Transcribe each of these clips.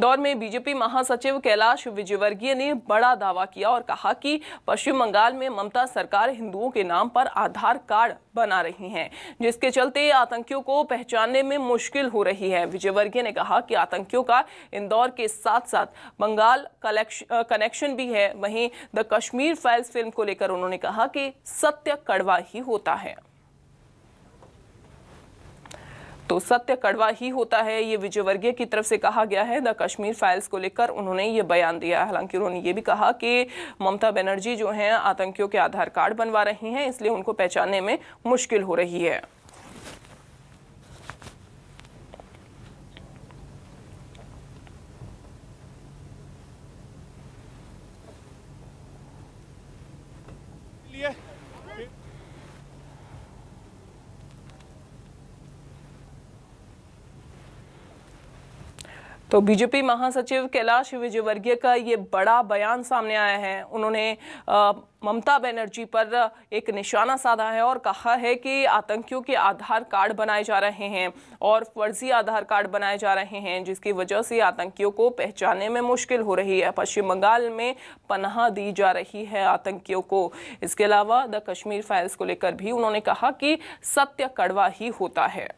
इंदौर में बीजेपी महासचिव कैलाश विजयवर्गीय ने बड़ा दावा किया और कहा कि पश्चिम बंगाल में ममता सरकार हिंदुओं के नाम पर आधार कार्ड बना रही हैं जिसके चलते आतंकियों को पहचानने में मुश्किल हो रही है विजयवर्गीय ने कहा कि आतंकियों का इंदौर के साथ साथ बंगाल कनेक्शन भी है वहीं द कश्मीर फाइल्स फिल्म को लेकर उन्होंने कहा कि सत्य कड़वा ही होता है तो सत्य कड़वा ही होता है ये विजयवर्गीय की तरफ से कहा गया है द कश्मीर फाइल्स को लेकर उन्होंने ये बयान दिया हालांकि उन्होंने ये भी कहा कि ममता बनर्जी जो हैं आतंकियों के आधार कार्ड बनवा रही हैं इसलिए उनको पहचानने में मुश्किल हो रही है Yeah. तो बीजेपी महासचिव कैलाश विजयवर्गीय का ये बड़ा बयान सामने आया है उन्होंने ममता बनर्जी पर एक निशाना साधा है और कहा है कि आतंकियों के आधार कार्ड बनाए जा रहे हैं और फर्जी आधार कार्ड बनाए जा रहे हैं जिसकी वजह से आतंकियों को पहचानने में मुश्किल हो रही है पश्चिम बंगाल में पनाह दी जा रही है आतंकियों को इसके अलावा द कश्मीर फाइल्स को लेकर भी उन्होंने कहा कि सत्य कड़वा ही होता है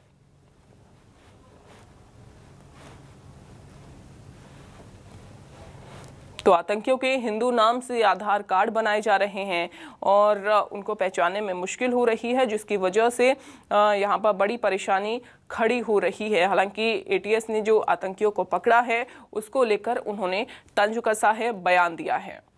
तो आतंकियों के हिंदू नाम से आधार कार्ड बनाए जा रहे हैं और उनको पहचानने में मुश्किल हो रही है जिसकी वजह से यहाँ पर बड़ी परेशानी खड़ी हो रही है हालांकि एटीएस ने जो आतंकियों को पकड़ा है उसको लेकर उन्होंने तंज कसा है बयान दिया है